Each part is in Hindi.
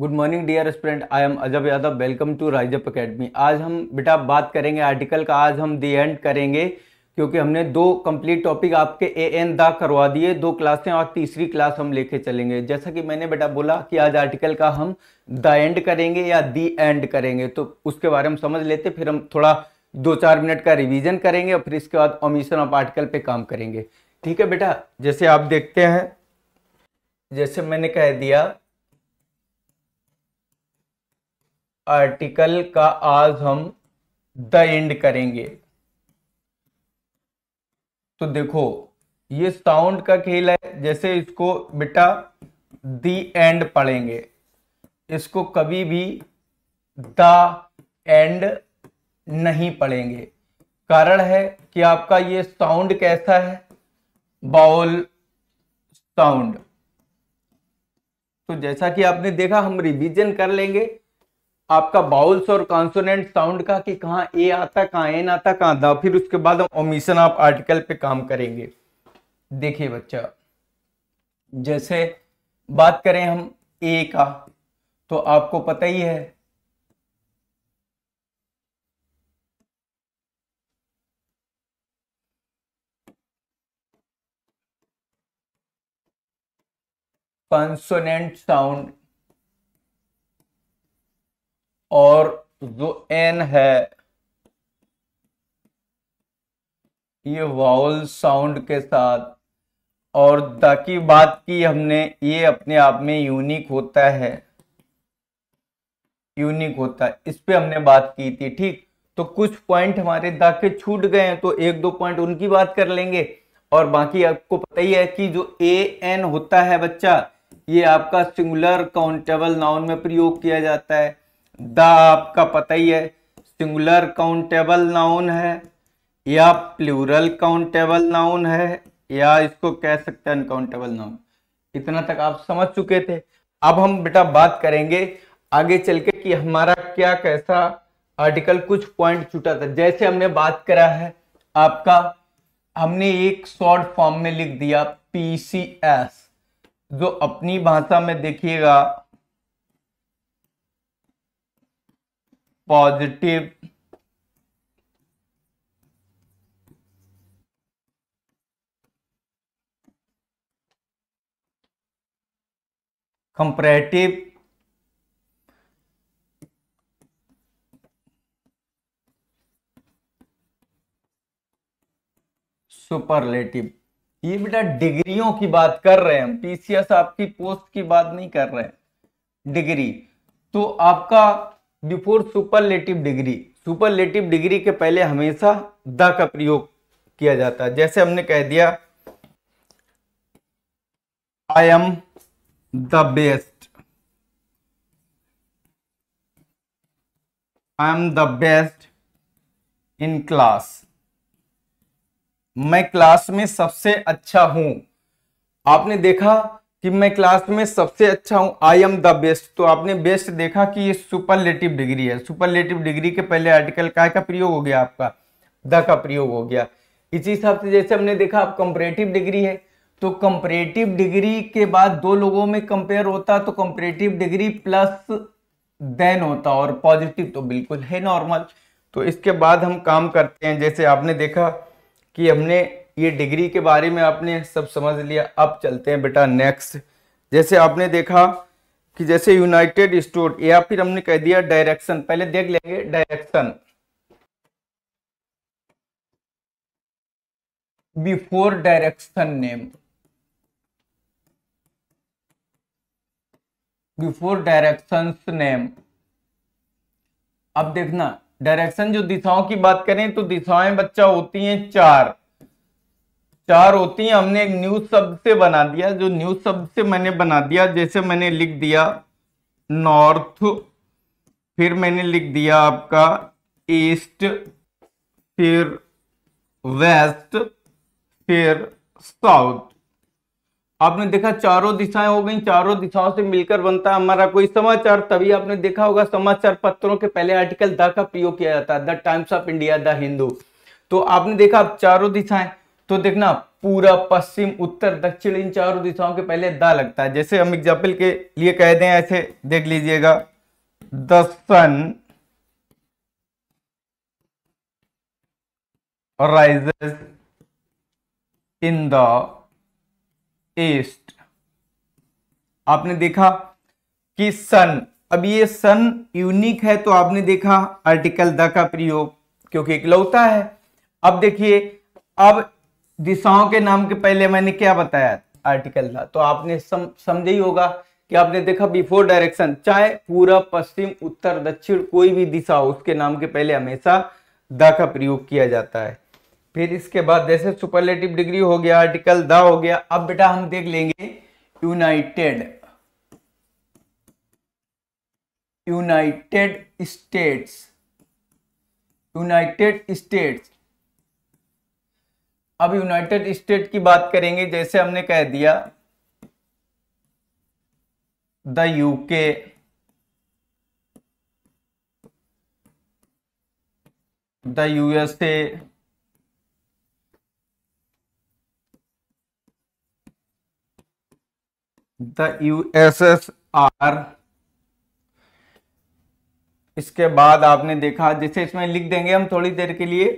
Good morning dear student I am Ajab Yadav welcome to rise up academy आज हम बेटा बात करेंगे आर्टिकल का आज हम दी एंड करेंगे क्योंकि हमने दो कंप्लीट टॉपिक आपके ए एन दा करवा दिए दो क्लासें और तीसरी क्लास हम लेके चलेंगे जैसा कि मैंने बेटा बोला कि आज आर्टिकल का हम द एंड करेंगे या दी एंड करेंगे तो उसके बारे में समझ लेते फिर हम थोड़ा दो चार मिनट का रिविजन करेंगे और फिर इसके बाद ओमिशन ऑफ आर्टिकल पर काम करेंगे ठीक है बेटा जैसे आप देखते हैं जैसे मैंने कह दिया आर्टिकल का आज हम द एंड करेंगे तो देखो ये साउंड का खेल है जैसे इसको बेटा द एंड पढ़ेंगे इसको कभी भी द एंड नहीं पढ़ेंगे कारण है कि आपका ये साउंड कैसा है बाउल साउंड तो जैसा कि आपने देखा हम रिवीजन कर लेंगे आपका बाउल्स और कॉन्सोनेंट साउंड का कि कहाँ ए आता कहाँ एन आता कहाँ था फिर उसके बाद हम ओमिशन आप आर्टिकल पे काम करेंगे देखिए बच्चा जैसे बात करें हम ए का तो आपको पता ही है कॉन्सोनेंट साउंड और जो एन है ये वाउल साउंड के साथ और ताकि बात की हमने ये अपने आप में यूनिक होता है यूनिक होता है इस पर हमने बात की थी ठीक तो कुछ पॉइंट हमारे दाके के छूट गए हैं तो एक दो पॉइंट उनकी बात कर लेंगे और बाकी आपको पता ही है कि जो ए एन होता है बच्चा ये आपका सिंगुलर काउंटेबल नाउन में प्रयोग किया जाता है द आपका पता ही है सिंगुलर काउंटेबल नाउन है या प्लूरल काउंटेबल नाउन है या इसको कह सकते हैं अनकाउंटेबल नाउन इतना तक आप समझ चुके थे अब हम बेटा बात करेंगे आगे चल के कि हमारा क्या कैसा आर्टिकल कुछ पॉइंट छूटा था जैसे हमने बात करा है आपका हमने एक शॉर्ट फॉर्म में लिख दिया पीसीएस जो अपनी भाषा में देखिएगा पॉजिटिव कंपरेटिव सुपरलेटिव ये बेटा डिग्रियों की बात कर रहे हैं पीसीएस आपकी पोस्ट की बात नहीं कर रहे हैं डिग्री तो आपका before superlative degree superlative degree के पहले हमेशा द का प्रयोग किया जाता है जैसे हमने कह दिया I am the best I am the best in class मैं क्लास में सबसे अच्छा हूं आपने देखा कि मैं क्लास में सबसे अच्छा हूँ आई एम द बेस्ट तो आपने बेस्ट देखा कि ये सुपरलेटिव डिग्री है सुपरलेटिव डिग्री के पहले आर्टिकल का का प्रयोग हो गया आपका द का प्रयोग हो गया इसी हिसाब से जैसे हमने देखा आप कंपरेटिव डिग्री है तो कंपरेटिव डिग्री के बाद दो लोगों में कंपेयर होता तो कंपरेटिव डिग्री प्लस देन होता और पॉजिटिव तो बिल्कुल है नॉर्मल तो इसके बाद हम काम करते हैं जैसे आपने देखा कि हमने ये डिग्री के बारे में आपने सब समझ लिया अब चलते हैं बेटा नेक्स्ट जैसे आपने देखा कि जैसे यूनाइटेड स्टोर या फिर हमने कह दिया डायरेक्शन पहले देख लेंगे direction before direction name before direction name अब देखना डायरेक्शन जो दिशाओं की बात करें तो दिशाएं बच्चा होती हैं चार चार होती हैं हमने एक न्यूज शब्द से बना दिया जो न्यूज शब्द से मैंने बना दिया जैसे मैंने लिख दिया नॉर्थ फिर मैंने लिख दिया आपका ईस्ट फिर वेस्ट फिर साउथ आपने देखा चारों दिशाएं हो गई चारों दिशाओं से मिलकर बनता है हमारा कोई समाचार तभी आपने देखा होगा समाचार पत्रों के पहले आर्टिकल द का प्रयोग किया जाता है the Times of India the Hindu तो आपने देखा अब चारों दिशाएं तो देखना पूरा पश्चिम उत्तर दक्षिण इन चारों दिशाओं के पहले द लगता है जैसे हम एग्जाम्पल के लिए कह दें ऐसे देख लीजिएगा the sun rise in the east आपने देखा कि सन अब ये सन यूनिक है तो आपने देखा आर्टिकल द का प्रयोग क्योंकि इकलौता है अब देखिए अब दिशाओं के नाम के पहले मैंने क्या बताया आर्टिकल था तो आपने सम, समझे ही होगा कि आपने देखा बिफोर डायरेक्शन चाहे पूरा पश्चिम उत्तर दक्षिण कोई भी दिशा हो उसके नाम के पहले हमेशा द का प्रयोग किया जाता है फिर इसके बाद जैसे सुपरलेटिव डिग्री हो गया आर्टिकल द हो गया अब बेटा हम देख लेंगे United United States United States अब यूनाइटेड स्टेट की बात करेंगे जैसे हमने कह दिया the UK the USA the USSR इसके बाद आपने देखा जैसे इसमें लिख देंगे हम थोड़ी देर के लिए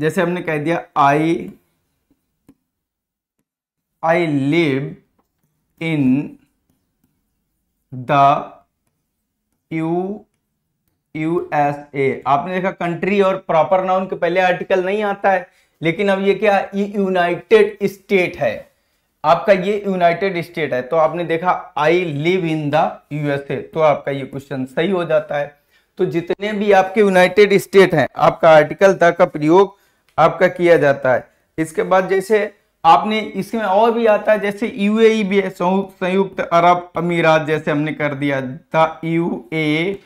जैसे हमने कह दिया आई I live in the U ए आपने देखा कंट्री और प्रॉपर नाउन के पहले आर्टिकल नहीं आता है लेकिन अब ये क्या यूनाइटेड स्टेट है आपका ये यूनाइटेड स्टेट है तो आपने देखा I live in the USA तो आपका ये क्वेश्चन सही हो जाता है तो जितने भी आपके यूनाइटेड स्टेट हैं आपका आर्टिकल तक का प्रयोग आपका किया जाता है इसके बाद जैसे आपने इसमें और भी आता है जैसे यू ए भी है संयुक्त अरब अमीरात जैसे हमने कर दिया द यू ए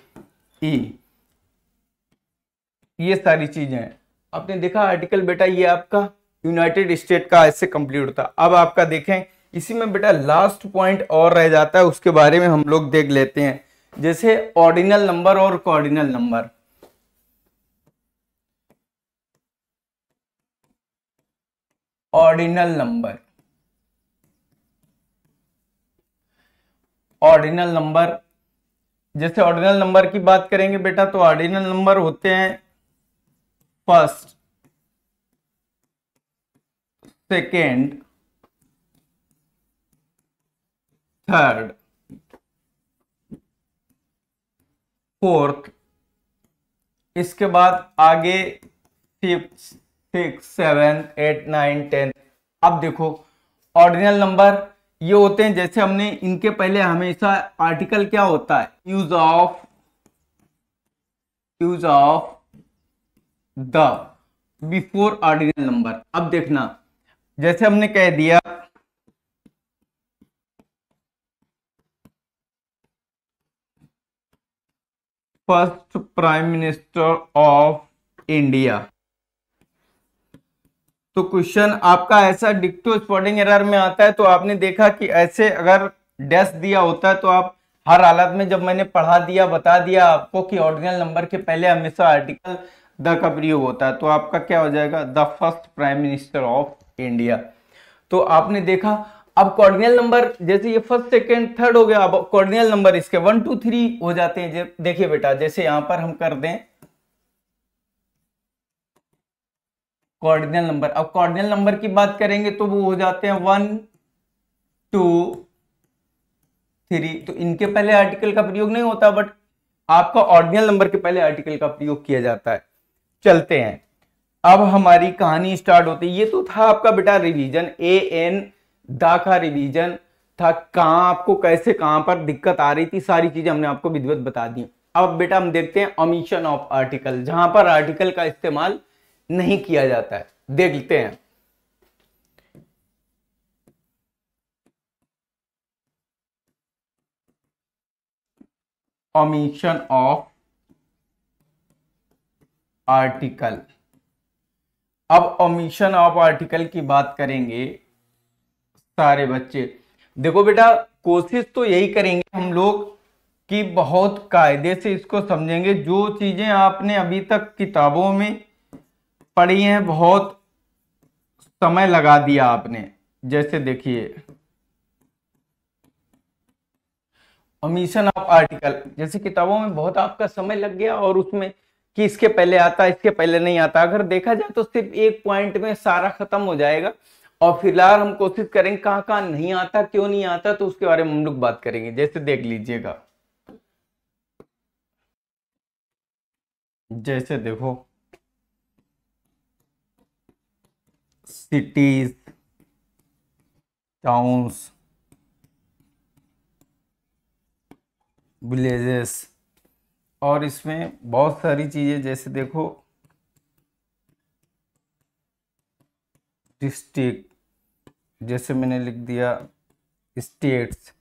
ये सारी चीजें हैं आपने देखा आर्टिकल बेटा ये आपका यूनाइटेड स्टेट का ऐसे कंप्लीट होता अब आपका देखें इसी में बेटा लास्ट पॉइंट और रह जाता है उसके बारे में हम लोग देख लेते हैं जैसे ऑर्डिनल नंबर और cardinal number ordinal number ordinal number जैसे ऑर्डिनल नंबर की बात करेंगे बेटा तो ऑर्डिनल नंबर होते हैं फर्स्ट सेकेंड थर्ड फोर्थ इसके बाद आगे fifth six seven eight nine ten अब देखो ऑर्डिनल नंबर ये होते हैं जैसे हमने इनके पहले हमेशा आर्टिकल क्या होता है use of use of the before ordinal number अब देखना जैसे हमने कह दिया first prime minister of India तो क्वेश्चन आपका ऐसा डिक्टो स्पॉटिंग एरर में आता है तो आपने देखा कि ऐसे अगर डैश दिया होता है तो आप हर हालत में जब मैंने पढ़ा दिया बता दिया आपको कि ऑर्डिनल नंबर के पहले हमेशा आर्टिकल द का प्रयोग होता है तो आपका क्या हो जाएगा the first prime minister of India तो आपने देखा अब कॉर्डिनल नंबर जैसे ये फर्स्ट सेकेंड थर्ड हो गया अब कॉर्डिनल नंबर इसके वन टू थ्री हो जाते हैं देखिए बेटा जैसे यहां पर हम कर दें कॉर्डिनल नंबर अब कॉर्डिनल नंबर की बात करेंगे तो वो हो जाते हैं वन टू थ्री तो इनके पहले आर्टिकल का प्रयोग नहीं होता बट आपका ऑर्डिनल नंबर के पहले आर्टिकल का प्रयोग किया जाता है चलते हैं अब हमारी कहानी स्टार्ट होती है ये तो था आपका बेटा रिवीजन ए एन दा का रिवीजन था कहां आपको कैसे कहां पर दिक्कत आ रही थी सारी चीजें हमने आपको विधिवत बता दी अब बेटा हम देखते हैं ऑमिशन ऑफ आर्टिकल जहां पर आर्टिकल का इस्तेमाल नहीं किया जाता है देखते हैं ऑमिशन ऑफ आर्टिकल अब ऑमिशन ऑफ आर्टिकल की बात करेंगे सारे बच्चे देखो बेटा कोशिश तो यही करेंगे हम लोग कि बहुत कायदे से इसको समझेंगे जो चीजें आपने अभी तक किताबों में पढ़ी हैं बहुत समय लगा दिया आपने जैसे देखिए ऑफ आर्टिकल जैसे किताबों में बहुत आपका समय लग गया और उसमें कि इसके पहले आता इसके पहले नहीं आता अगर देखा जाए तो सिर्फ एक पॉइंट में सारा खत्म हो जाएगा और फिलहाल हम कोशिश करेंगे कहाँ कहाँ नहीं आता क्यों नहीं आता तो उसके बारे में हम लोग बात करेंगे जैसे देख लीजिएगा जैसे देखो cities towns विलेजेस और इसमें बहुत सारी चीज़ें जैसे देखो डिस्ट्रिक्ट जैसे मैंने लिख दिया स्टेट्स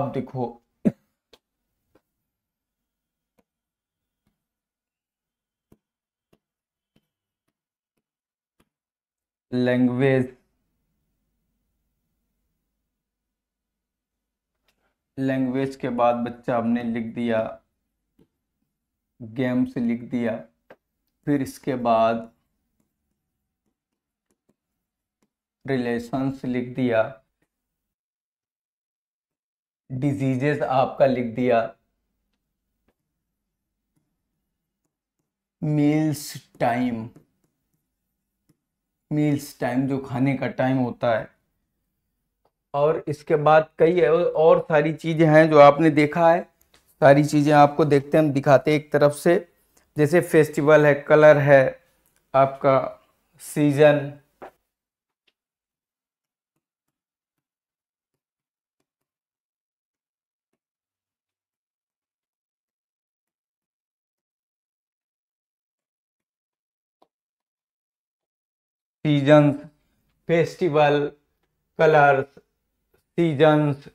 अब देखो लैंग्वेज लैंग्वेज के बाद बच्चा हमने लिख दिया गेम्स लिख दिया फिर इसके बाद रिलेशंस लिख दिया डिजीजेस आपका लिख दिया मील्स टाइम मील्स टाइम जो खाने का टाइम होता है और इसके बाद कई और सारी चीज़ें हैं जो आपने देखा है सारी चीज़ें आपको देखते हम दिखाते एक तरफ से जैसे फेस्टिवल है कलर है आपका season seasons festival colours seasons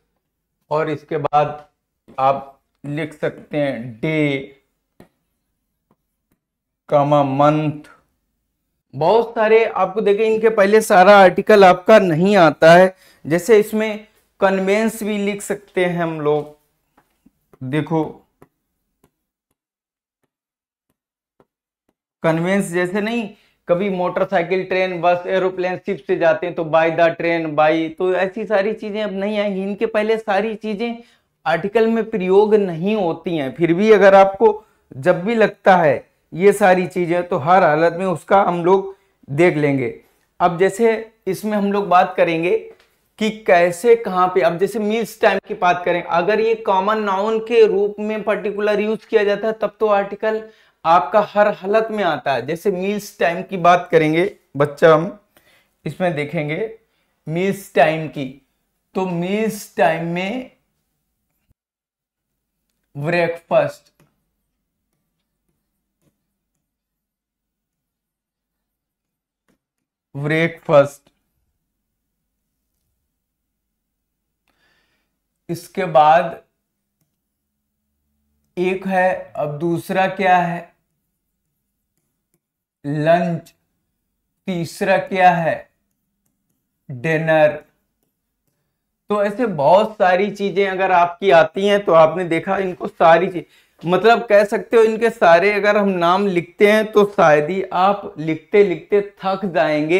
और इसके बाद आप लिख सकते हैं डे कमा मंथ बहुत सारे आपको देखें इनके पहले सारा आर्टिकल आपका नहीं आता है जैसे इसमें कन्वेंस भी लिख सकते हैं हम लोग देखो कन्वेंस जैसे नहीं कभी motorcycle train bus aeroplane ship से जाते हैं तो बाय द ट्रेन बाई तो ऐसी सारी चीज़ें अब नहीं आएंगी इनके पहले सारी चीज़ें आर्टिकल में प्रयोग नहीं होती हैं फिर भी अगर आपको जब भी लगता है ये सारी चीज़ें तो हर हालत में उसका हम लोग देख लेंगे अब जैसे इसमें हम लोग बात करेंगे कि कैसे कहाँ पे अब जैसे मील्स टाइम की बात करें अगर ये कॉमन नाउन के रूप में पर्टिकुलर यूज किया जाता है तब तो आर्टिकल आपका हर हालत में आता है जैसे मील्स टाइम की बात करेंगे बच्चा हम इसमें देखेंगे मील्स टाइम की तो मील्स टाइम में ब्रेकफास्ट ब्रेकफास्ट इसके बाद एक है अब दूसरा क्या है लंच तीसरा क्या है डिनर तो ऐसे बहुत सारी चीजें अगर आपकी आती हैं तो आपने देखा इनको सारी चीज मतलब कह सकते हो इनके सारे अगर हम नाम लिखते हैं तो शायद ही आप लिखते लिखते थक जाएंगे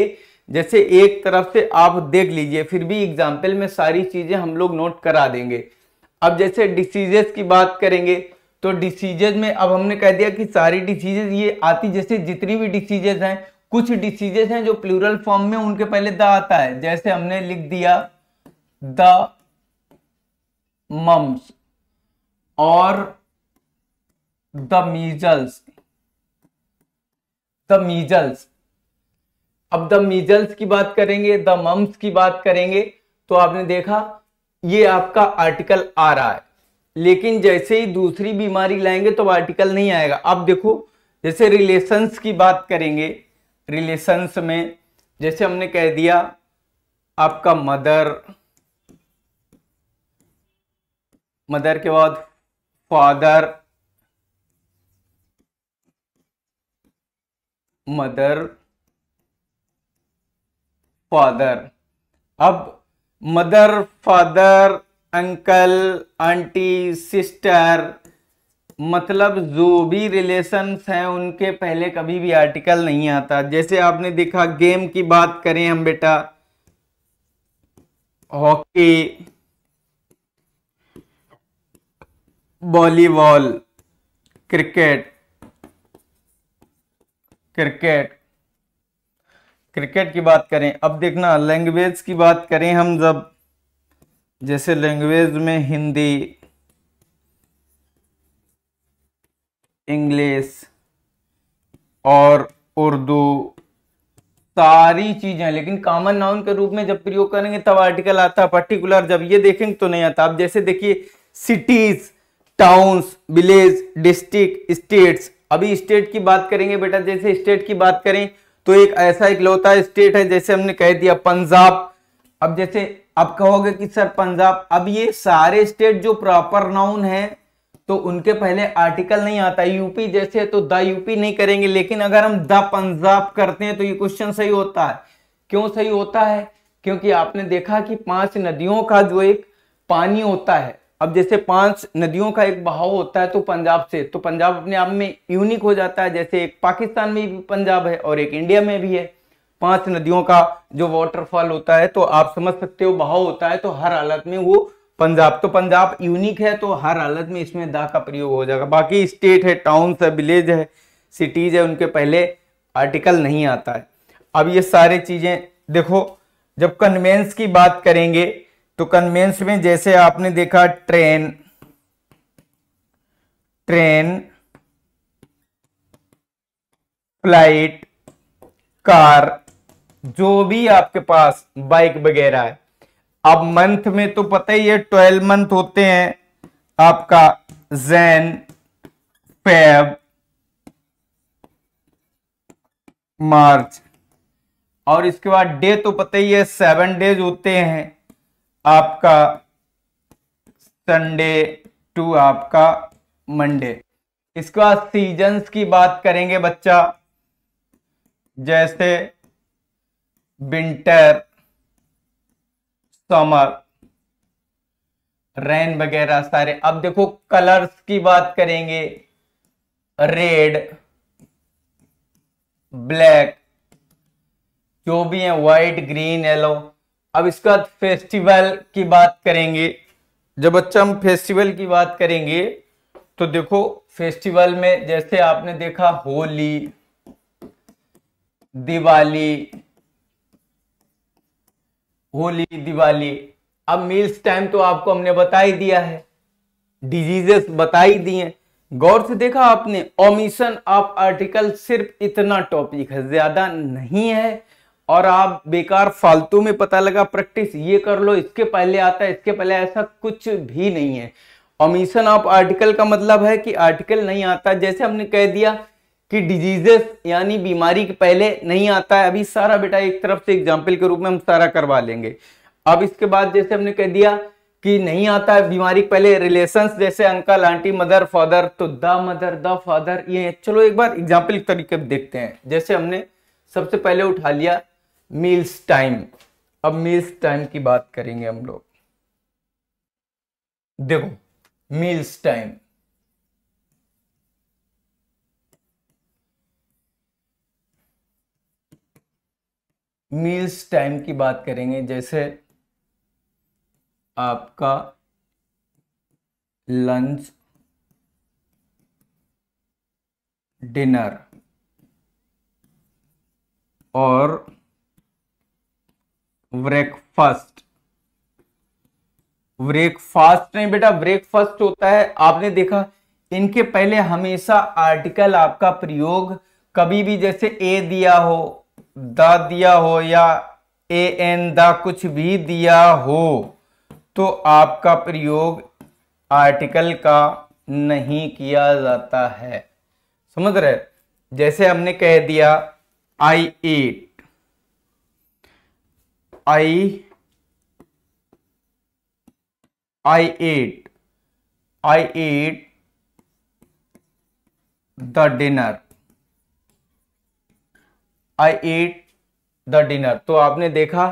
जैसे एक तरफ से आप देख लीजिए फिर भी एग्जाम्पल में सारी चीजें हम लोग नोट करा देंगे अब जैसे डिसीजेस की बात करेंगे तो डिसीजन में अब हमने कह दिया कि सारी डिसीजन ये आती जैसे जितनी भी डिसीजेज हैं कुछ डिसीजेज हैं जो प्लूरल फॉर्म में उनके पहले द आता है जैसे हमने लिख दिया द मम्स और द मीजल्स द मीजल्स अब द मीजल्स की बात करेंगे द मम्स की बात करेंगे तो आपने देखा ये आपका आर्टिकल आ रहा है लेकिन जैसे ही दूसरी बीमारी लाएंगे तो आर्टिकल नहीं आएगा अब देखो जैसे रिलेशंस की बात करेंगे रिलेशंस में जैसे हमने कह दिया आपका मदर मदर के बाद फादर मदर फादर अब mother father uncle aunty sister मतलब जो भी रिलेशंस हैं उनके पहले कभी भी आर्टिकल नहीं आता जैसे आपने देखा गेम की बात करें हम बेटा hockey volleyball cricket cricket cricket की बात करें अब देखना लैंग्वेज की बात करें हम जब जैसे लैंग्वेज में हिंदी इंग्लिश और उर्दू सारी चीजें लेकिन कॉमन नाउन के रूप में जब प्रयोग करेंगे तब आर्टिकल आता है पर्टिकुलर जब ये देखेंगे तो नहीं आता आप जैसे देखिए cities towns village district states अभी स्टेट की बात करेंगे बेटा जैसे स्टेट की बात करें तो एक ऐसा एक लौता स्टेट है जैसे हमने कह दिया पंजाब अब जैसे अब कहोगे कि सर पंजाब अब ये सारे स्टेट जो प्रॉपर नाउन है तो उनके पहले आर्टिकल नहीं आता यूपी जैसे तो द यूपी नहीं करेंगे लेकिन अगर हम द पंजाब करते हैं तो ये क्वेश्चन सही होता है क्यों सही होता है क्योंकि आपने देखा कि पांच नदियों का जो एक पानी होता है अब जैसे पांच नदियों का एक बहाव होता है तो पंजाब से तो पंजाब अपने आप में यूनिक हो जाता है जैसे एक पाकिस्तान में भी पंजाब है और एक इंडिया में भी है पांच नदियों का जो वाटरफॉल होता है तो आप समझ सकते हो बहाव होता है तो हर हालत में वो पंजाब तो पंजाब यूनिक है तो हर हालत में इसमें दा का प्रयोग हो जाएगा बाकी स्टेट है टाउन्स है विलेज है सिटीज है उनके पहले आर्टिकल नहीं आता है अब ये सारे चीजें देखो जब कन्वेंस की बात करेंगे तो कन्वेंस में जैसे आपने देखा ट्रेन ट्रेन फ्लाइट कार जो भी आपके पास बाइक वगैरह है अब मंथ में तो पता ही है ट्वेल्व मंथ होते हैं आपका जैन फेब मार्च और इसके बाद डे तो पता ही है सेवन डेज होते हैं आपका संडे टू आपका मंडे इसके बाद सीजन्स की बात करेंगे बच्चा जैसे विंटर समर रेन वगैरह सारे अब देखो कलर्स की बात करेंगे रेड ब्लैक जो भी है व्हाइट ग्रीन येलो अब इसका फेस्टिवल की बात करेंगे जब बच्चा हम फेस्टिवल की बात करेंगे तो देखो फेस्टिवल में जैसे आपने देखा होली दिवाली होली दिवाली अब मील्स टाइम तो आपको हमने बता ही दिया है डिजीजेस बता ही दिए गौर से देखा आपने ओमिशन ऑफ आर्टिकल सिर्फ इतना टॉपिक है ज्यादा नहीं है और आप बेकार फालतू में पता लगा प्रैक्टिस ये कर लो इसके पहले आता है इसके पहले ऐसा कुछ भी नहीं है ओमिशन ऑफ आर्टिकल का मतलब है कि आर्टिकल नहीं आता जैसे हमने कह दिया कि डिजीजेस यानी बीमारी के पहले नहीं आता है अभी सारा बेटा एक तरफ से एग्जाम्पल के रूप में हम सारा करवा लेंगे अब इसके बाद जैसे हमने कह दिया कि नहीं आता है बीमारी के पहले रिलेशन जैसे अंकल आंटी मदर फादर तो द मदर द फादर ये चलो एक बार एग्जाम्पल एक तरीके देखते हैं जैसे हमने सबसे पहले उठा लिया मील्स टाइम अब मील्स टाइम की बात करेंगे हम लोग देखो मील्स टाइम मील्स टाइम की बात करेंगे जैसे आपका लंच डिनर और ब्रेकफास्ट ब्रेकफास्ट नहीं बेटा ब्रेकफास्ट होता है आपने देखा इनके पहले हमेशा आर्टिकल आपका प्रयोग कभी भी जैसे ए दिया हो द दिया हो या ए एन द कुछ भी दिया हो तो आपका प्रयोग आर्टिकल का नहीं किया जाता है समझ रहे जैसे हमने कह दिया I ate I I ate I ate the dinner I ate the dinner तो आपने देखा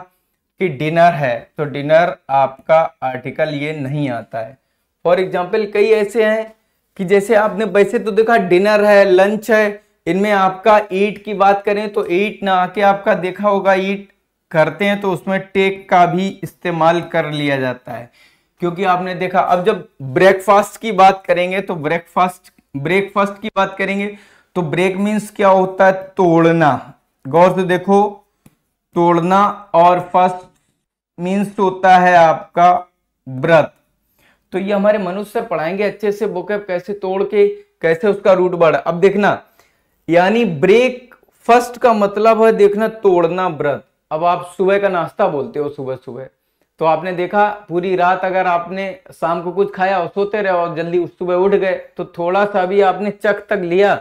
कि डिनर है तो डिनर आपका आर्टिकल ये नहीं आता है फॉर एग्जाम्पल कई ऐसे हैं कि जैसे आपने वैसे तो देखा डिनर है लंच है इनमें आपका ईट की बात करें तो ईट ना आके आपका देखा होगा ईट करते हैं तो उसमें टेक का भी इस्तेमाल कर लिया जाता है क्योंकि आपने देखा अब जब ब्रेकफास्ट की बात करेंगे तो ब्रेकफास्ट ब्रेकफास्ट की बात करेंगे तो ब्रेक मीन्स क्या होता है तोड़ना गौर से देखो तोड़ना और फर्स्ट मीन्स तो होता है आपका व्रत तो ये हमारे मनुष्य सर पढ़ाएंगे अच्छे से बुक है कैसे तोड़ के कैसे उसका रूट बढ़ा अब देखना यानी ब्रेक फर्स्ट का मतलब है देखना तोड़ना व्रत अब आप सुबह का नाश्ता बोलते हो सुबह सुबह तो आपने देखा पूरी रात अगर आपने शाम को कुछ खाया और सोते रहे और जल्दी उस सुबह उठ गए तो थोड़ा सा भी आपने चक तक लिया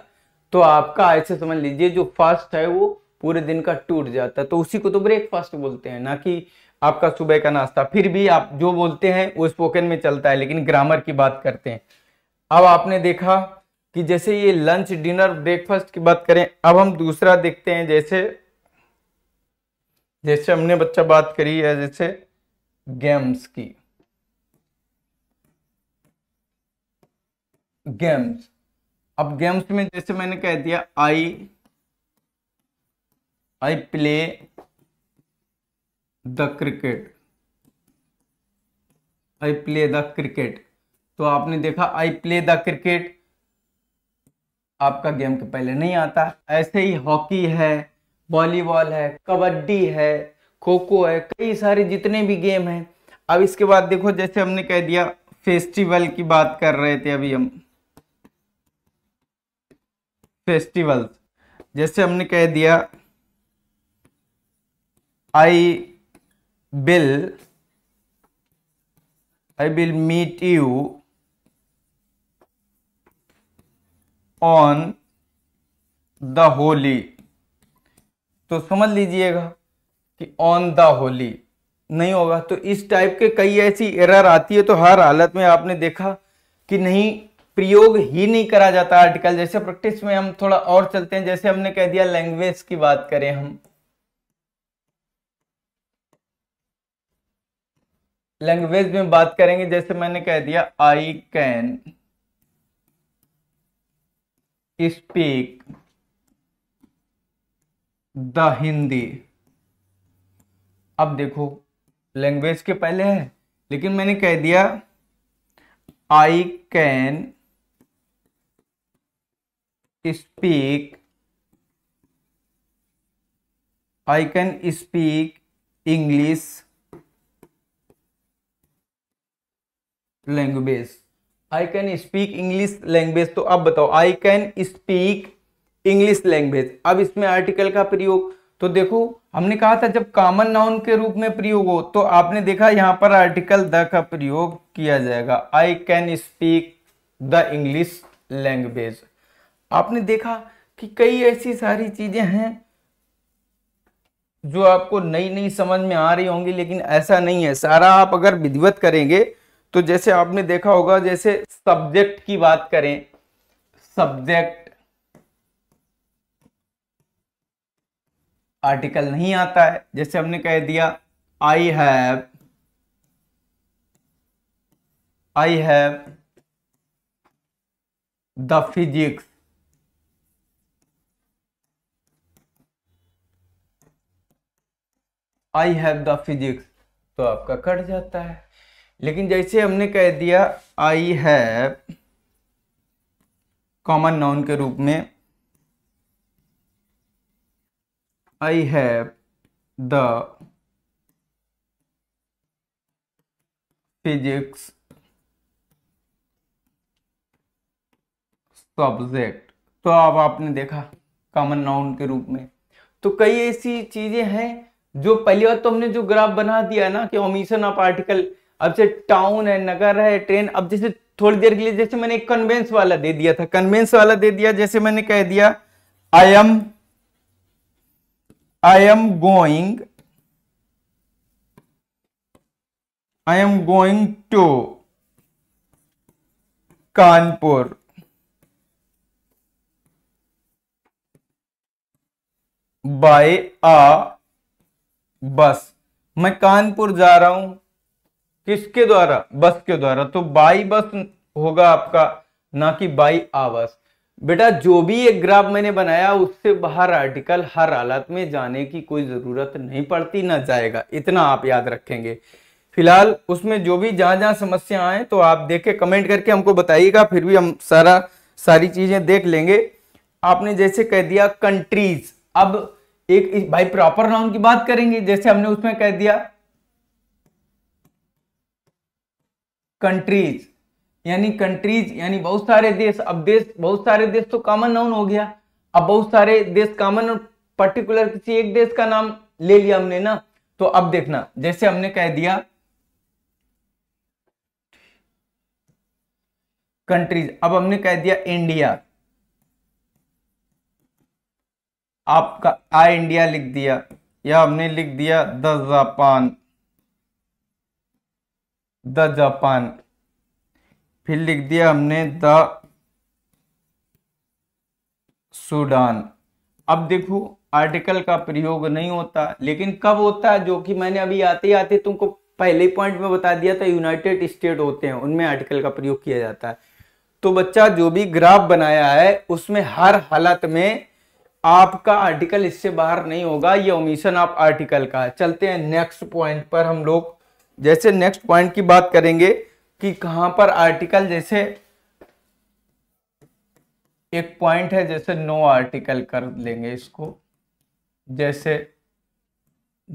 तो आपका ऐसे समझ लीजिए जो फर्स्ट है वो पूरे दिन का टूट जाता है तो उसी को तो ब्रेकफास्ट बोलते हैं ना कि आपका सुबह का नाश्ता फिर भी आप जो बोलते हैं वो स्पोकन में चलता है लेकिन ग्रामर की बात करते हैं अब आपने देखा कि जैसे ये लंच डिनर ब्रेकफास्ट की बात करें अब हम दूसरा देखते हैं जैसे जैसे हमने बच्चा बात करी है जैसे गेम्स की गेम्स अब गेम्स में जैसे मैंने कह दिया I I play the cricket I play the cricket तो आपने देखा आई प्ले द क्रिकेट आपका गेम के पहले नहीं आता ऐसे ही हॉकी है वॉलीबॉल है कबड्डी है खो खो है कई सारे जितने भी गेम हैं अब इसके बाद देखो जैसे हमने कह दिया फेस्टिवल की बात कर रहे थे अभी हम फेस्टिवल्स जैसे हमने कह दिया I will I will meet you on the Holi तो समझ लीजिएगा कि ऑन द होली नहीं होगा तो इस टाइप के कई ऐसी एरर आती है तो हर हालत में आपने देखा कि नहीं प्रयोग ही नहीं करा जाता आर्टिकल जैसे प्रैक्टिस में हम थोड़ा और चलते हैं जैसे हमने कह दिया लैंग्वेज की बात करें हम लैंग्वेज में बात करेंगे जैसे मैंने कह दिया I can speak the Hindi अब देखो लैंग्वेज के पहले है लेकिन मैंने कह दिया I can speak I can speak English language I can speak English language तो अब बताओ I can speak English language अब इसमें आर्टिकल का प्रयोग तो देखो हमने कहा था जब कॉमन नाउन के रूप में प्रयोग हो तो आपने देखा यहां पर आर्टिकल द का प्रयोग किया जाएगा I can speak the English language आपने देखा कि कई ऐसी सारी चीजें हैं जो आपको नई नई समझ में आ रही होंगी लेकिन ऐसा नहीं है सारा आप अगर विधिवत करेंगे तो जैसे आपने देखा होगा जैसे सब्जेक्ट की बात करें सब्जेक्ट आर्टिकल नहीं आता है जैसे हमने कह दिया I have I have the physics I have the physics तो आपका कट जाता है लेकिन जैसे हमने कह दिया आई हैव कॉमन नाउन के रूप में I have the physics subject तो अब आपने देखा कॉमन नाउन के रूप में तो कई ऐसी चीजें हैं जो पहली बार तो हमने जो ग्राफ बना दिया ना कि ओमिशन ऑफ आर्टिकल अब से टाउन है नगर है ट्रेन अब जैसे थोड़ी देर के लिए जैसे मैंने कन्वेंस वाला दे दिया था कन्वेंस वाला दे दिया जैसे मैंने कह दिया I am I am going I am going to Kanpur by a bus मैं कानपुर जा रहा हूं किसके द्वारा बस के द्वारा तो बाई बस होगा आपका ना कि बाई आवास बेटा जो भी एक ग्राफ मैंने बनाया उससे बाहर आर्टिकल हर हालत में जाने की कोई ज़रूरत नहीं पड़ती ना जाएगा इतना आप याद रखेंगे फिलहाल उसमें जो भी जहां जहां समस्या आए तो आप देख के कमेंट करके हमको बताइएगा फिर भी हम सारा सारी चीज़ें देख लेंगे आपने जैसे कह दिया कंट्रीज अब एक भाई प्रॉपर नाउन की बात करेंगे जैसे हमने उसमें कह दिया कंट्रीज यानी कंट्रीज यानी बहुत सारे देश अब देश बहुत सारे देश तो कॉमन नाउन हो गया अब बहुत सारे देश कॉमन पर्टिकुलर किसी एक देश का नाम ले लिया हमने ना तो अब देखना जैसे हमने कह दिया कंट्रीज अब हमने कह दिया इंडिया आपका आ इंडिया लिख दिया या हमने लिख दिया द जापान द जापान फिर लिख दिया हमने द सूडान अब देखो आर्टिकल का प्रयोग नहीं होता लेकिन कब होता है जो कि मैंने अभी आते ही आते तुमको पहले पॉइंट में बता दिया था यूनाइटेड स्टेट होते हैं उनमें आर्टिकल का प्रयोग किया जाता है तो बच्चा जो भी ग्राफ बनाया है उसमें हर हालत में आपका आर्टिकल इससे बाहर नहीं होगा ये ओमिशन आप आर्टिकल का है चलते हैं नेक्स्ट पॉइंट पर हम लोग जैसे नेक्स्ट पॉइंट की बात करेंगे कि कहां पर आर्टिकल जैसे एक पॉइंट है जैसे नो आर्टिकल कर लेंगे इसको जैसे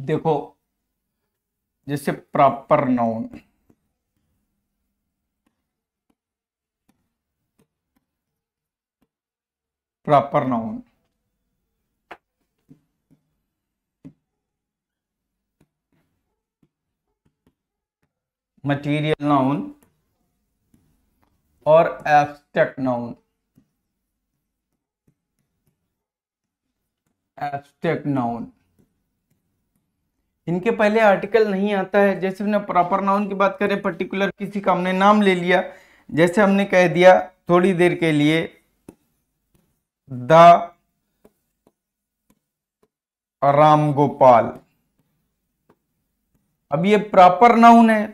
देखो जैसे proper noun proper noun material noun और abstract नाउन abstract नाउन इनके पहले आर्टिकल नहीं आता है जैसे हमने प्रॉपर नाउन की बात करें पर्टिकुलर किसी का हमने नाम ले लिया जैसे हमने कह दिया थोड़ी देर के लिए द राम गोपाल अब ये प्रॉपर नाउन है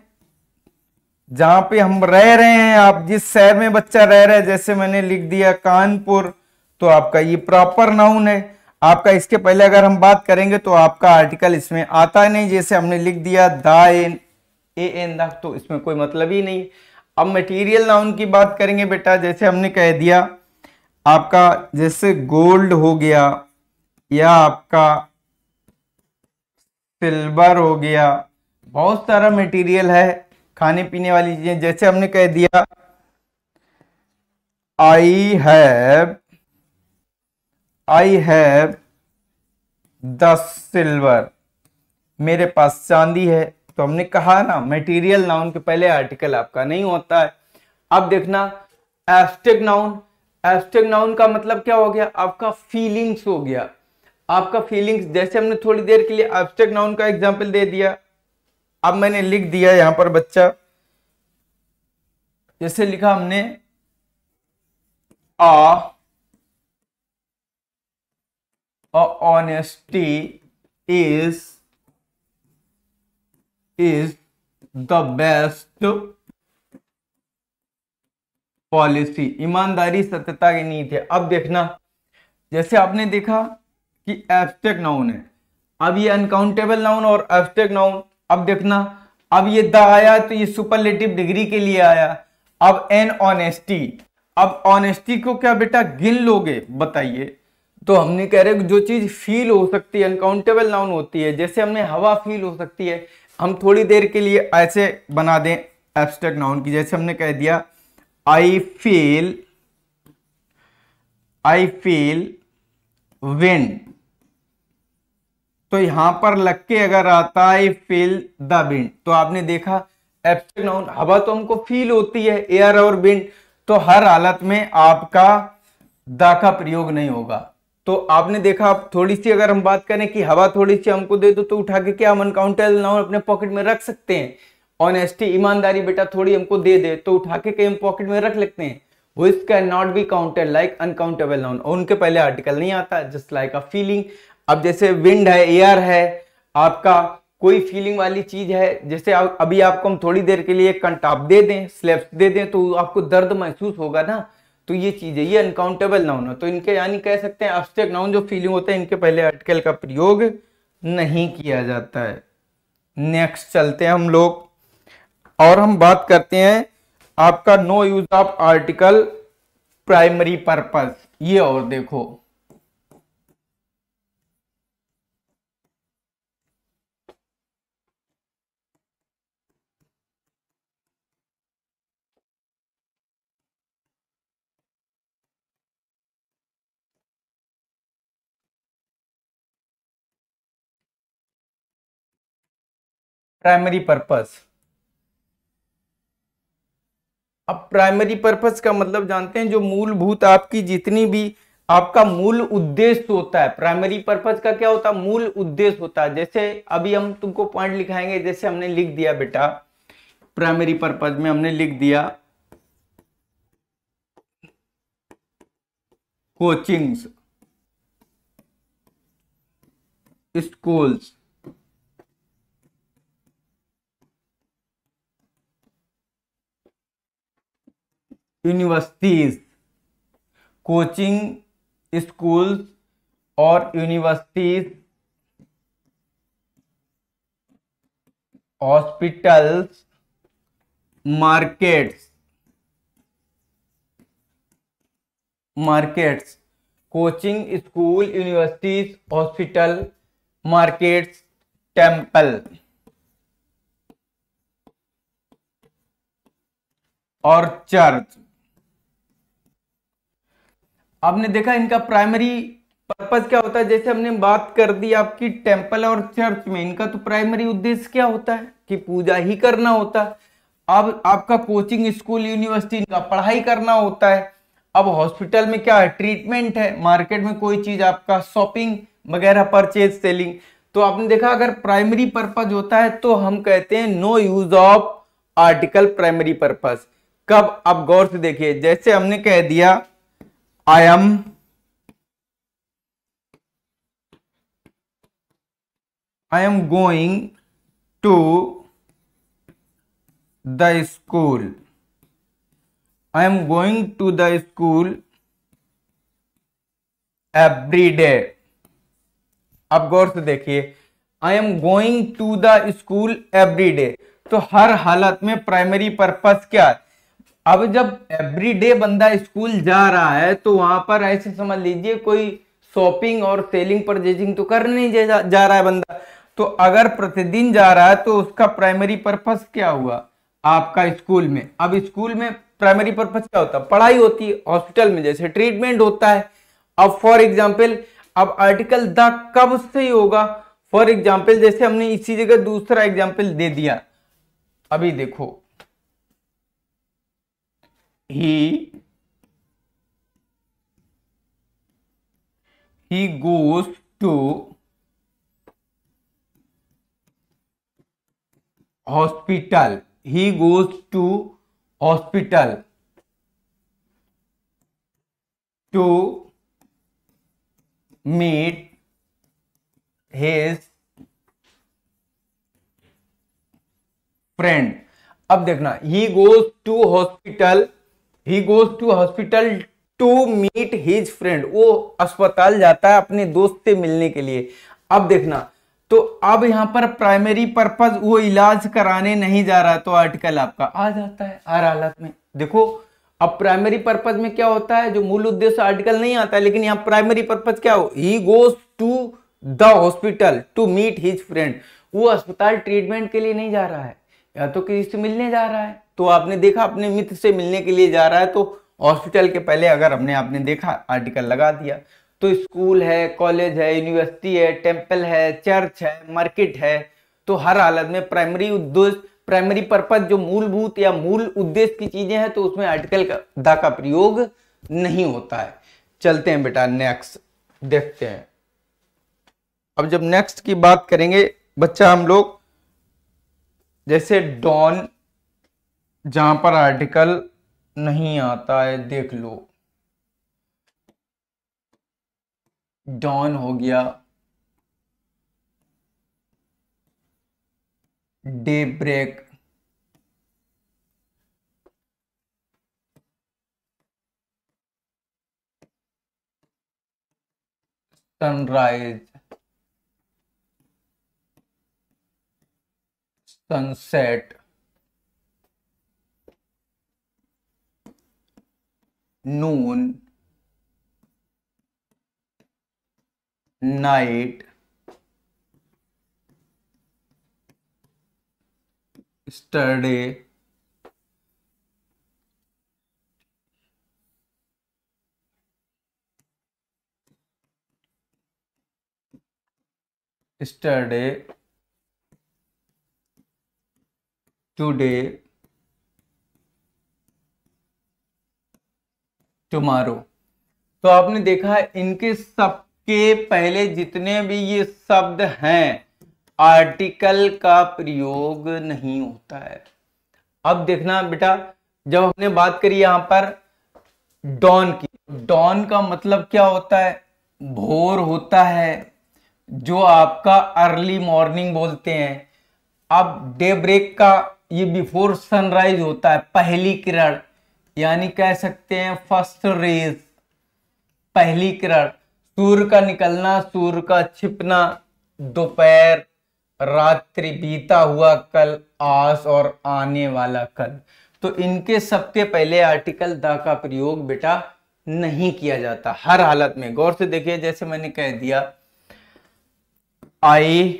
जहां पे हम रह रहे हैं आप जिस शहर में बच्चा रह रहा है जैसे मैंने लिख दिया कानपुर तो आपका ये प्रॉपर नाउन है आपका इसके पहले अगर हम बात करेंगे तो आपका आर्टिकल इसमें आता नहीं जैसे हमने लिख दिया the an a an the तो इसमें कोई मतलब ही नहीं अब मटेरियल नाउन की बात करेंगे बेटा जैसे हमने कह दिया आपका जैसे गोल्ड हो गया या आपका सिल्वर हो गया बहुत सारा मटेरियल है खाने पीने वाली चीजें जैसे हमने कह दिया I have I have this silver मेरे पास चांदी है तो हमने कहा ना मटेरियल नाउन के पहले आर्टिकल आपका नहीं होता है अब देखना एस्टेक नाउन एस्टेक नाउन का मतलब क्या हो गया आपका फीलिंग्स हो गया आपका फीलिंग्स जैसे हमने थोड़ी देर के लिए एब्स्ट्रैक्ट नाउन का एग्जांपल दे दिया अब मैंने लिख दिया यहां पर बच्चा जैसे लिखा हमने uh honesty is is the best policy ईमानदारी सत्यता की नीति है अब देखना जैसे आपने देखा कि एब्स्ट्रैक्ट नाउन है अब ये अनकाउंटेबल नाउन और एब्स्ट्रैक्ट नाउन अब देखना अब ये द आया तो ये सुपरलेटिव डिग्री के लिए आया अब एन ऑनेस्टी अब ऑनेस्टी को क्या बेटा गिन लोगे बताइए तो हमने कह रहे जो चीज फील हो सकती है अनकाउंटेबल नाउन होती है जैसे हमने हवा फील हो सकती है हम थोड़ी देर के लिए ऐसे बना दें एब्स्ट्रैक्ट नाउन की जैसे हमने कह दिया I feel I feel wind तो यहां पर लग के अगर आता है फील द विंड तो आपने देखा एप्सिलॉन हवा तो हमको फील होती है एयर और विंड तो हर हालत में आपका द का प्रयोग नहीं होगा तो आपने देखा आप थोड़ी सी अगर हम बात करें कि हवा थोड़ी सी हमको दे दो तो उठा के क्या हम अनकाउंटेबल नाउन अपने पॉकेट में रख सकते हैं ऑनेस्टी ईमानदारी बेटा थोड़ी हमको दे दे तो उठा के कहीं हम पॉकेट में रख लेते हैं which can not be counted like uncountable noun उनके पहले आर्टिकल नहीं आता जस्ट लाइक अ फीलिंग अब जैसे विंड है एयर है आपका कोई फीलिंग वाली चीज है जैसे अभी आपको हम थोड़ी देर के लिए कंटाप दे दें स्लेप्स दे दें तो आपको दर्द महसूस होगा ना तो ये चीज है ये अनकाउंटेबल नाउन है तो इनके यानी कह सकते हैं अब्स्ट्रैक्ट नाउन जो फीलिंग होता है इनके पहले आर्टिकल का प्रयोग नहीं किया जाता है नेक्स्ट चलते हैं हम लोग और हम बात करते हैं आपका no use of article primary purpose ये और देखो प्राइमरी पर्पस अब प्राइमरी पर्पस का मतलब जानते हैं जो मूलभूत आपकी जितनी भी आपका मूल उद्देश्य होता है प्राइमरी पर्पज का क्या होता है मूल उद्देश्य होता है जैसे अभी हम तुमको पॉइंट लिखाएंगे जैसे हमने लिख दिया बेटा प्राइमरी पर्पज में हमने लिख दिया coachings schools universities coaching schools और universities hospitals markets markets coaching school universities hospital markets temple और चर्च आपने देखा इनका प्राइमरी पर्पज क्या होता है जैसे हमने बात कर दी आपकी टेम्पल और चर्च में इनका तो प्राइमरी उद्देश्य क्या होता है कि पूजा ही करना होता है अब आपका कोचिंग स्कूल यूनिवर्सिटी इनका पढ़ाई करना होता है अब हॉस्पिटल में क्या है ट्रीटमेंट है मार्केट में कोई चीज आपका शॉपिंग वगैरह परचेज सेलिंग तो आपने देखा अगर प्राइमरी पर्पज होता है तो हम कहते हैं no use of article primary purpose कब आप गौर से देखिए जैसे हमने कह दिया I am I am going to the school. I am going to the school every day आप गौर से देखिए I am going to the school every day तो हर हालत में प्राइमरी पर्पज क्या है अब जब एवरीडे बंदा स्कूल जा रहा है तो वहां पर ऐसे समझ लीजिए कोई शॉपिंग और सेलिंग परचेजिंग तो कर नहीं जा, जा रहा है बंदा तो अगर प्रतिदिन जा रहा है तो उसका प्राइमरी पर्पज क्या हुआ आपका स्कूल में अब स्कूल में प्राइमरी पर्पज क्या होता है पढ़ाई होती है हॉस्पिटल में जैसे ट्रीटमेंट होता है अब फॉर एग्जाम्पल अब आर्टिकल द कब से ही होगा फॉर एग्जाम्पल जैसे हमने इसी जगह दूसरा एग्जाम्पल दे दिया अभी देखो he he goes to hospital he goes to hospital to meet his friend अब देखना he goes to hospital he goes to hospital to meet his friend वो अस्पताल जाता है अपने दोस्त से मिलने के लिए अब देखना तो अब यहाँ पर प्राइमरी पर्पज वो इलाज कराने नहीं जा रहा तो आर्टिकल आपका आ जाता है हर हालत में देखो अब प्राइमरी पर्पज में क्या होता है जो मूल उद्देश्य आर्टिकल नहीं आता लेकिन यहाँ प्राइमरी पर्पज क्या हो he goes to the hospital to meet his friend वो अस्पताल ट्रीटमेंट के लिए नहीं जा रहा है या तो किसी से मिलने जा रहा है तो आपने देखा अपने मित्र से मिलने के लिए जा रहा है तो हॉस्पिटल के पहले अगर हमने आपने देखा आर्टिकल लगा दिया तो स्कूल है कॉलेज है यूनिवर्सिटी है टेम्पल है चर्च है मार्केट है तो हर हालत में प्राइमरी उद्देश्य प्राइमरी पर्पज जो मूलभूत या मूल उद्देश्य की चीजें हैं तो उसमें आर्टिकल का दा का प्रयोग नहीं होता है चलते हैं बेटा नेक्स्ट देखते हैं अब जब नेक्स्ट की बात करेंगे बच्चा हम लोग जैसे डॉन जहां पर आर्टिकल नहीं आता है देख लो डॉन हो गया daybreak sunrise sunset noon, night, study, study, today tomorrow तो आपने देखा है इनके सबके पहले जितने भी ये शब्द हैं आर्टिकल का प्रयोग नहीं होता है अब देखना बेटा जब हमने बात करी यहां पर डॉन की डॉन का मतलब क्या होता है भोर होता है जो आपका अर्ली मॉर्निंग बोलते हैं अब डे ब्रेक का ये बिफोर सनराइज होता है पहली किरण यानी कह सकते हैं फर्स्ट रेज पहली किरण सूर्य का निकलना सूर्य का छिपना दोपहर रात्रि बीता हुआ कल आस और आने वाला कल तो इनके सबके पहले आर्टिकल द का प्रयोग बेटा नहीं किया जाता हर हालत में गौर से देखिए जैसे मैंने कह दिया I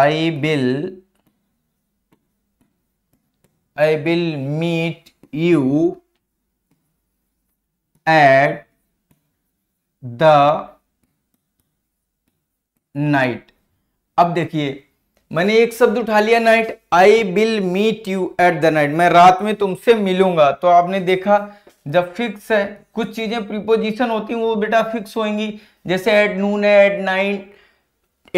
I will I will meet you at the night अब देखिए मैंने एक शब्द उठा लिया night I will meet you at the night मैं रात में तुमसे मिलूंगा तो आपने देखा जब फिक्स है कुछ चीजें प्रीपोजिशन होती हैं वो बेटा फिक्स होएंगी जैसे एट नून है एट नाइट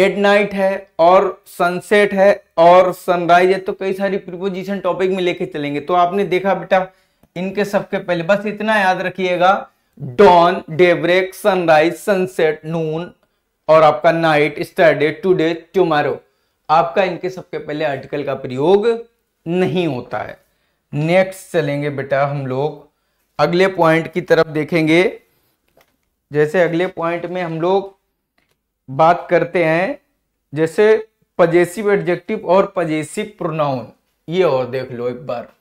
एट नाइट है और सनसेट है और सनराइज है तो कई सारी प्रिपोजिशन टॉपिक में लेके चलेंगे तो आपने देखा बेटा इनके सबके पहले बस इतना याद रखिएगा dawn daybreak sunrise sunset noon और आपका नाइट स्टरडे टूडे टूमारो आपका इनके सबके पहले आर्टिकल का प्रयोग नहीं होता है नेक्स्ट चलेंगे बेटा हम लोग अगले पॉइंट की तरफ देखेंगे जैसे अगले पॉइंट में हम लोग बात करते हैं जैसे पजेसिव एडजेक्टिव और पजेसिव प्रोनाउन ये और देख लो एक बार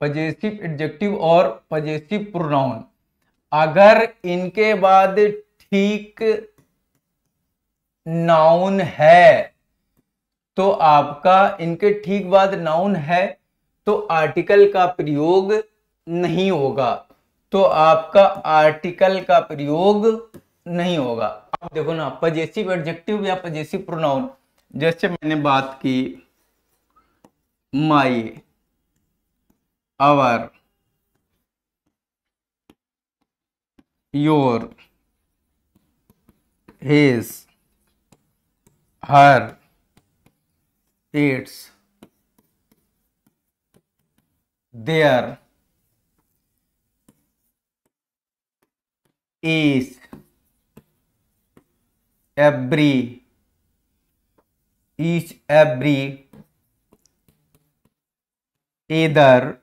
पजेसिव एडजेक्टिव और पजेसिव प्रोनाउन अगर इनके बाद ठीक नाउन है तो आपका इनके ठीक बाद नाउन है तो आर्टिकल का प्रयोग नहीं होगा तो आपका आर्टिकल का प्रयोग नहीं होगा आप देखो ना पजेसिव एडजेक्टिव या पजेसिव प्रोनाउन जैसे मैंने बात की my our your his her states their is every each every either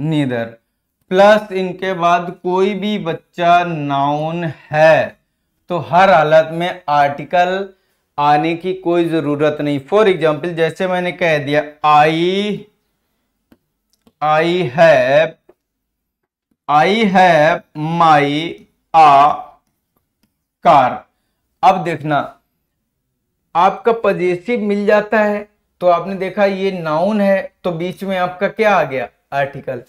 neither plus इनके बाद कोई भी बच्चा नाउन है तो हर हालत में आर्टिकल आने की कोई जरूरत नहीं फॉर एग्जाम्पल जैसे मैंने कह दिया I I have I have my a car अब देखना आपका पजेसिव मिल जाता है तो आपने देखा ये नाउन है तो बीच में आपका क्या आ गया आर्टिकल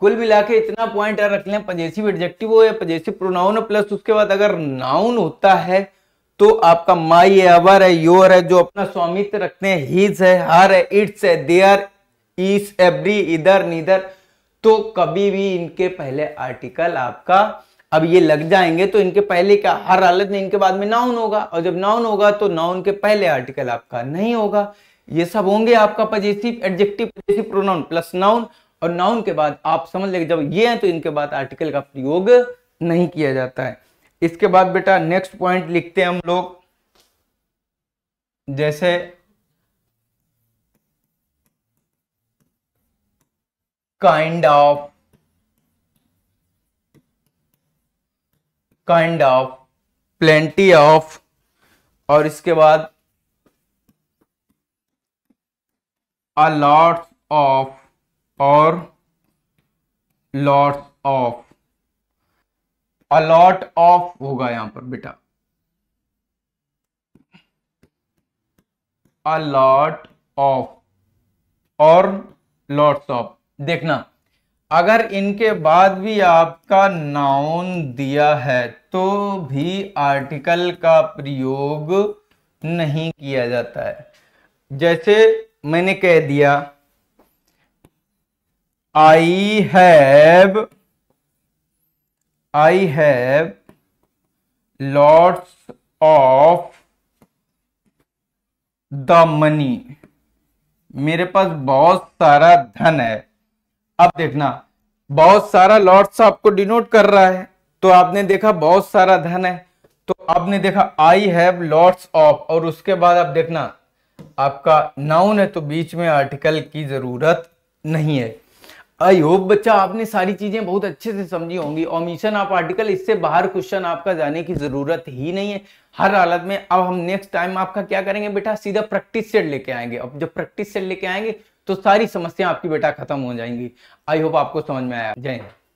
कुल मिला के इतना पॉइंट रख लें पजेसिव एडजेक्टिव हो या पजेसिव प्रोनाउन प्लस उसके बाद अगर नाउन होता है तो आपका माई है अवर है योर है जो अपना स्वामित्व रखते हैं हिज है हर है इट्स है देयर इस एवरी इधर नीधर तो कभी भी इनके पहले आर्टिकल आपका अब ये लग जाएंगे तो इनके पहले का हर हालत में इनके बाद में नाउन होगा और जब नाउन होगा तो नाउन के पहले आर्टिकल आपका नहीं होगा ये सब होंगे आपका possessive adjective pronoun plus noun और नाउन के बाद आप समझ लेंगे जब ये हैं तो इनके बाद आर्टिकल का प्रयोग नहीं किया जाता है इसके बाद बेटा नेक्स्ट पॉइंट लिखते हैं हम लोग जैसे kind of kind of plenty of और इसके बाद अ lot ऑफ और लॉट ऑफ अलॉट ऑफ होगा यहां पर बेटा अलॉट ऑफ और लॉट्स ऑफ देखना अगर इनके बाद भी आपका नाउन दिया है तो भी आर्टिकल का प्रयोग नहीं किया जाता है जैसे मैंने कह दिया I have I have lots of the money मेरे पास बहुत सारा धन है अब देखना बहुत सारा लॉट्स आपको डिनोट कर रहा है तो आपने देखा बहुत सारा धन है तो आपने देखा आई हैव लॉट्स ऑफ और उसके बाद आप देखना आपका नाउन है तो बीच में आर्टिकल की जरूरत नहीं है आई होप बच्चा आपने सारी चीजें बहुत अच्छे से समझी होंगी ओमिशन ऑफ आर्टिकल इससे बाहर क्वेश्चन आपका जाने की जरूरत ही नहीं है हर हालत में अब हम नेक्स्ट टाइम आपका क्या करेंगे बेटा सीधा प्रैक्टिस सेट लेके आएंगे अब जब प्रैक्टिस सेट लेके आएंगे तो सारी समस्या आपकी बेटा खत्म हो जाएंगी आई होप आपको समझ में आया जय हिंद